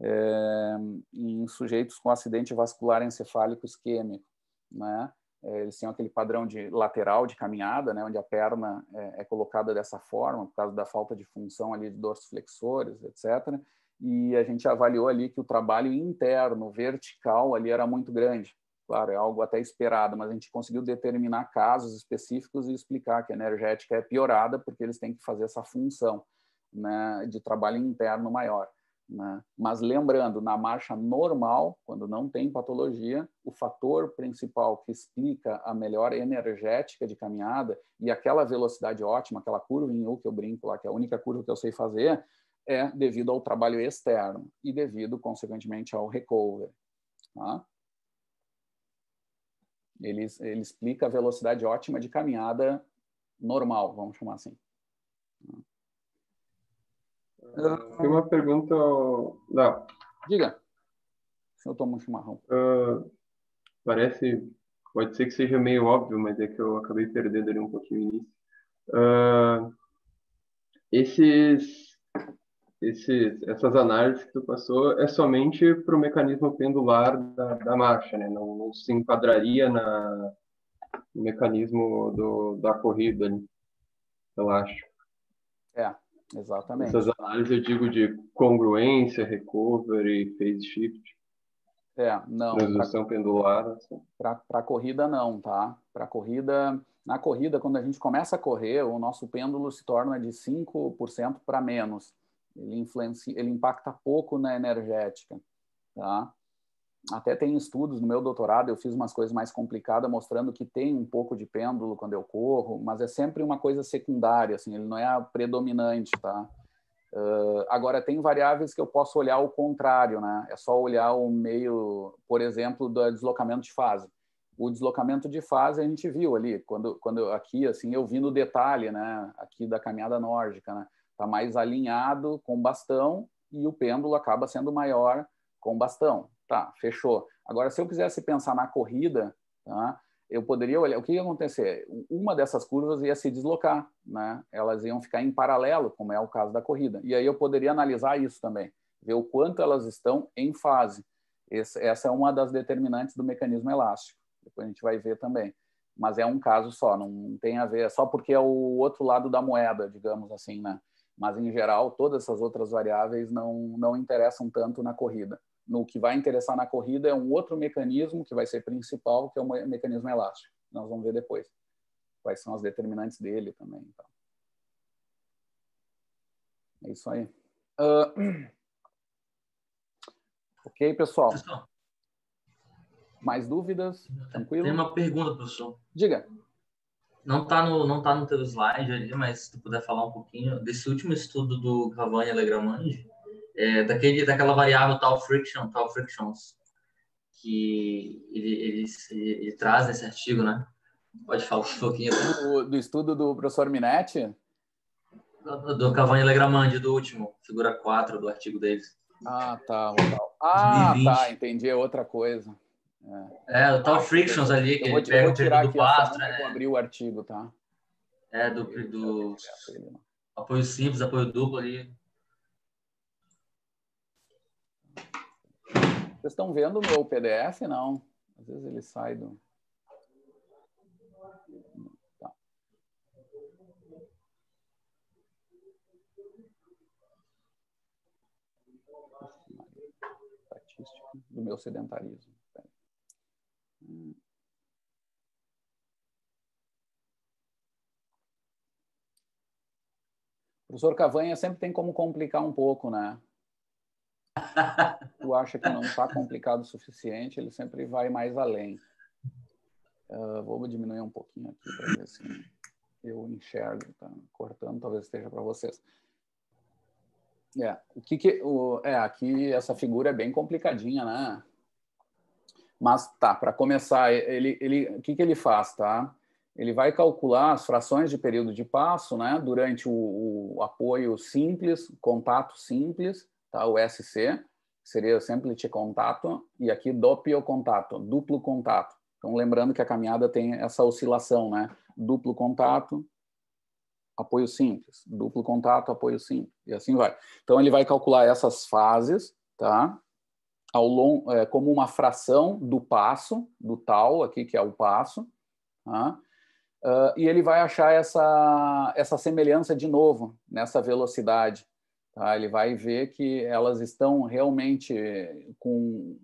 é, em sujeitos com acidente vascular encefálico isquêmico. Né? É, eles tinham aquele padrão de lateral de caminhada, né, onde a perna é, é, colocada dessa forma, por causa da falta de função ali de dorsiflexores, etc e a gente avaliou ali que o trabalho interno, vertical, ali era muito grande. Claro, é algo até esperado, mas a gente conseguiu determinar casos específicos e explicar que a energética é piorada porque eles têm que fazer essa função né, de trabalho interno maior. Né? Mas lembrando, na marcha normal, quando não tem patologia, o fator principal que explica a melhor energética de caminhada e aquela velocidade ótima, aquela curva em U que eu brinco lá, que é a única curva que eu sei fazer, é devido ao trabalho externo e devido, consequentemente, ao recovery. Tá? Ele, ele explica a velocidade ótima de caminhada normal, vamos chamar assim. Ah, tem uma pergunta. Não. Diga. Se eu tomo um chimarrão. Uh, parece. Pode ser que seja meio óbvio, mas é que eu acabei perdendo ali um pouquinho o início. Uh, esses essas análises que tu passou é somente para o mecanismo pendular da, da marcha, né? Não, não, se enquadraria na, no mecanismo do, da corrida, né? eu acho. É, exatamente. Essas análises eu digo de congruência, recovery, phase shift. É, não. Transição pra, pendular. Assim. Para corrida, não, tá? Para corrida, na corrida, quando a gente começa a correr, o nosso pêndulo se torna de 5% para menos. Ele influencia, ele impacta pouco na energética, tá? Até tem estudos no meu doutorado, eu fiz umas coisas mais complicadas mostrando que tem um pouco de pêndulo quando eu corro, mas é sempre uma coisa secundária, assim, ele não é a predominante, tá? Uh, agora, tem variáveis que eu posso olhar o contrário, né? É só olhar o meio, por exemplo, do deslocamento de fase. O deslocamento de fase a gente viu ali, quando, quando aqui, assim, eu vi no detalhe, né? Aqui da caminhada nórdica, né? está mais alinhado com o bastão e o pêndulo acaba sendo maior com o bastão. Tá, fechou. Agora, se eu quisesse pensar na corrida, tá, eu poderia olhar o que ia acontecer. Uma dessas curvas ia se deslocar, né? elas iam ficar em paralelo, como é o caso da corrida. E aí eu poderia analisar isso também, ver o quanto elas estão em fase. Esse, essa é uma das determinantes do mecanismo elástico. Depois a gente vai ver também. Mas é um caso só, não tem a ver, é só porque é o outro lado da moeda, digamos assim, né? mas em geral todas essas outras variáveis não, não interessam tanto na corrida. No que vai interessar na corrida é um outro mecanismo que vai ser principal, que é o mecanismo elástico. Nós vamos ver depois quais são as determinantes dele também. Então. É isso aí. Uh... Ok, pessoal? pessoal? Mais dúvidas? Tranquilo? Tem uma pergunta, professor. Diga não está no, não tá no teu slide ali, mas se tu puder falar um pouquinho desse último estudo do Cavani e é, daquele, daquela variável tal friction, tal frictions, que ele, ele, ele, ele traz nesse artigo, né? Pode falar um pouquinho. Do, do estudo do professor Minetti? Do, do Cavani e do último, figura 4 do artigo deles. Ah, tá, legal. Ah, 2020. tá, entendi, é outra coisa. É. é, o tal ah, Frictions ali, que ele pega o tirar do Pastra. Né? Eu o artigo, tá? É, do, do apoio simples, apoio duplo ali. Vocês estão vendo o meu PDF? Não. Às vezes ele sai do. Tá. Do meu sedentarismo professor Cavanha sempre tem como complicar um pouco, né? tu acha que não está complicado o suficiente, ele sempre vai mais além. Uh, vou diminuir um pouquinho aqui para ver se eu enxergo. Tá cortando, talvez esteja para vocês. É, o que que o, é aqui essa figura é bem complicadinha, né? Mas tá, para começar, ele, ele, o que, que ele faz, tá? Ele vai calcular as frações de período de passo, né? Durante o, o apoio simples, contato simples, tá? O SC seria sempre de contato e aqui doppio contato, duplo contato. Então lembrando que a caminhada tem essa oscilação, né? Duplo contato, apoio simples, duplo contato, apoio simples e assim vai. Então ele vai calcular essas fases, tá? ao é, como uma fração do passo, do tal aqui, que é o passo, tá? uh, e ele vai achar essa, essa semelhança de novo nessa velocidade. Tá? Ele vai ver que elas estão realmente com,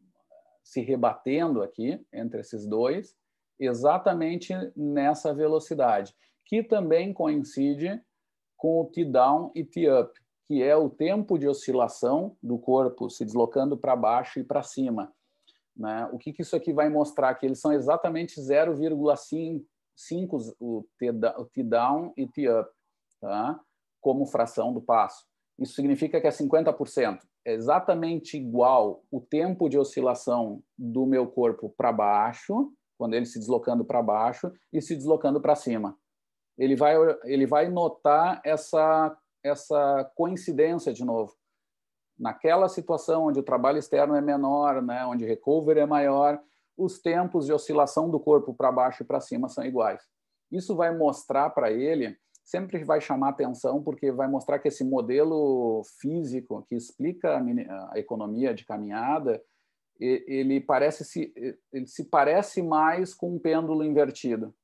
se rebatendo aqui entre esses dois, exatamente nessa velocidade, que também coincide com o T-down e T-up que é o tempo de oscilação do corpo se deslocando para baixo e para cima. Né? O que, que, isso aqui vai mostrar? Que eles são exatamente 0,5 o T-down e T-up, tá? como fração do passo. Isso significa que é 50%. É exatamente igual o tempo de oscilação do meu corpo para baixo, quando ele se deslocando para baixo, e se deslocando para cima. Ele vai, ele vai notar essa essa coincidência de novo. Naquela situação onde o trabalho externo é menor, né, onde recovery é maior, os tempos de oscilação do corpo para baixo e para cima são iguais. Isso vai mostrar para ele, sempre vai chamar atenção, porque vai mostrar que esse modelo físico que explica a economia de caminhada, ele parece se, ele se parece mais com um pêndulo invertido.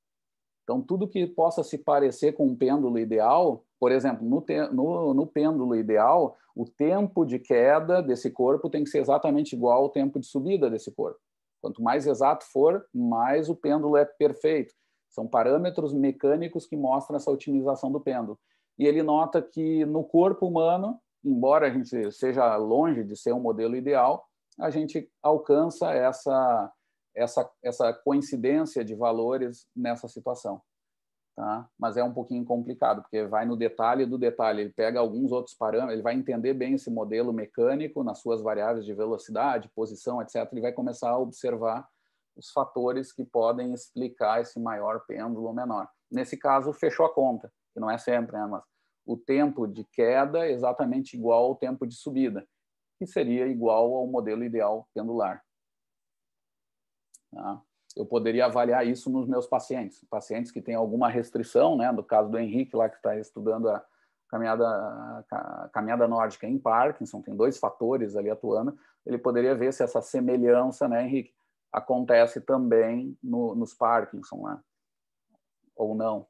Então, tudo que possa se parecer com um pêndulo ideal por exemplo, no, te, no, no pêndulo ideal, o tempo de queda desse corpo tem que ser exatamente igual ao tempo de subida desse corpo. Quanto mais exato for, mais o pêndulo é perfeito. São parâmetros mecânicos que mostram essa otimização do pêndulo. E ele nota que no corpo humano, embora a gente seja longe de ser um modelo ideal, a gente alcança essa, essa, essa coincidência de valores nessa situação tá? mas é um pouquinho complicado, porque vai no detalhe do detalhe, ele pega alguns outros parâmetros, ele vai entender bem esse modelo mecânico nas suas variáveis de velocidade, posição, etc., Ele vai começar a observar os fatores que podem explicar esse maior pêndulo ou menor. Nesse caso, fechou a conta, que não é sempre, né? mas o tempo de queda é exatamente igual ao tempo de subida, que seria igual ao modelo ideal pendular. Tá? eu poderia avaliar isso nos meus pacientes, pacientes que têm alguma restrição, né? No caso do Henrique lá que está estudando a caminhada a caminhada nórdica em Parkinson, tem dois fatores ali atuando, ele poderia ver se essa semelhança, né, Henrique, acontece também no, nos Parkinson, né? Ou não?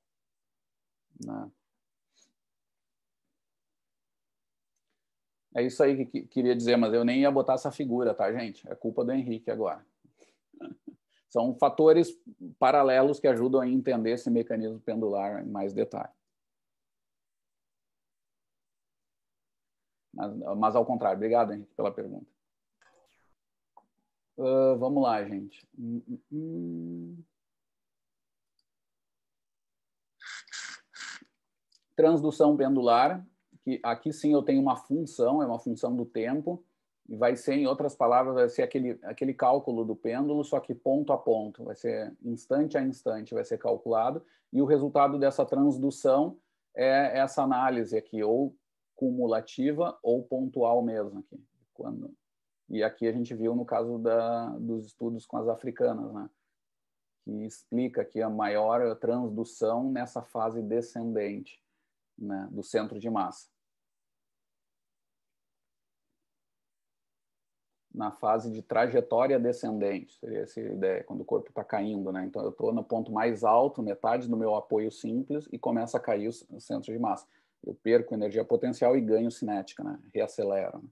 Né? É isso aí que queria dizer, mas eu nem ia botar essa figura, tá, gente? É culpa do Henrique agora. São fatores paralelos que ajudam a entender esse mecanismo pendular em mais detalhe. Mas, mas ao contrário, obrigado, pela pergunta. Uh, vamos lá, gente. Hum, hum, hum. Transdução pendular, que aqui sim eu tenho uma função, é uma função do tempo, e vai ser, em outras palavras, vai ser aquele, aquele cálculo do pêndulo, só que ponto a ponto, vai ser instante a instante, vai ser calculado, e o resultado dessa transdução é essa análise aqui, ou cumulativa ou pontual mesmo aqui. Quando, e aqui a gente viu no caso da, dos estudos com as africanas, né? que explica que a maior transdução nessa fase descendente né? do centro de massa. na fase de trajetória descendente, seria essa ideia, quando o corpo está caindo, né? Então eu estou no ponto mais alto, metade do meu apoio simples, e começa a cair o centro de massa. Eu perco energia potencial e ganho cinética, né? Reacelera. Né?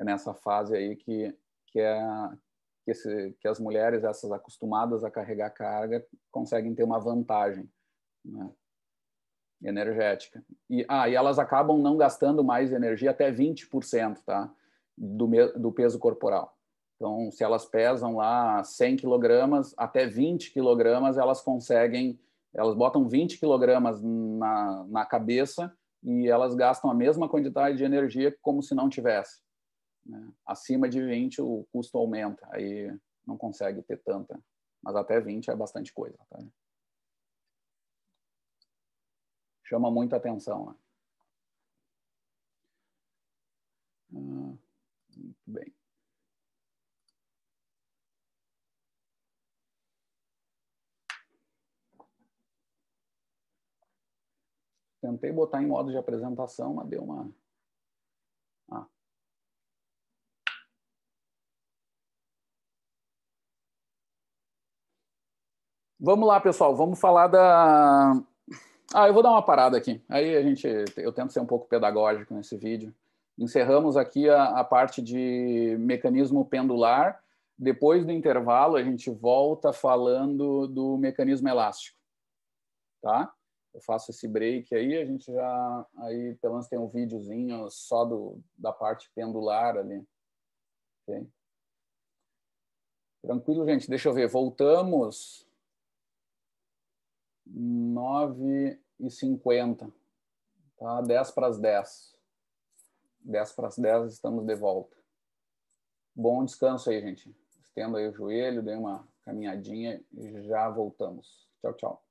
É nessa fase aí que, que, é, que, esse, que as mulheres, essas acostumadas a carregar carga, conseguem ter uma vantagem, né? energética. E, ah, e elas acabam não gastando mais energia até 20%, tá? do, do peso corporal. Então, se elas pesam lá 100 quilogramas, até 20 quilogramas, elas conseguem, elas botam 20 quilogramas na, na cabeça e elas gastam a mesma quantidade de energia como se não tivesse. Né? Acima de 20, o custo aumenta, aí não consegue ter tanta. Mas até 20 é bastante coisa. Tá? Chama muita atenção. Né? Hum bem. Tentei botar em modo de apresentação, mas deu uma. Ah. Vamos lá, pessoal. Vamos falar da. Ah, eu vou dar uma parada aqui. Aí a gente, eu tento ser um pouco pedagógico nesse vídeo. Encerramos aqui a, a parte de mecanismo pendular. Depois do intervalo, a gente volta falando do mecanismo elástico. Tá? eu faço esse break aí, a gente já aí pelo menos tem um videozinho só do da parte pendular ali. Tranquilo, gente. Deixa eu ver. Voltamos 9 e 50 tá? 10 para as 10. 10 para as 10 estamos de volta. Bom descanso aí, gente. Estenda aí o joelho, dê uma caminhadinha e já voltamos. Tchau, tchau.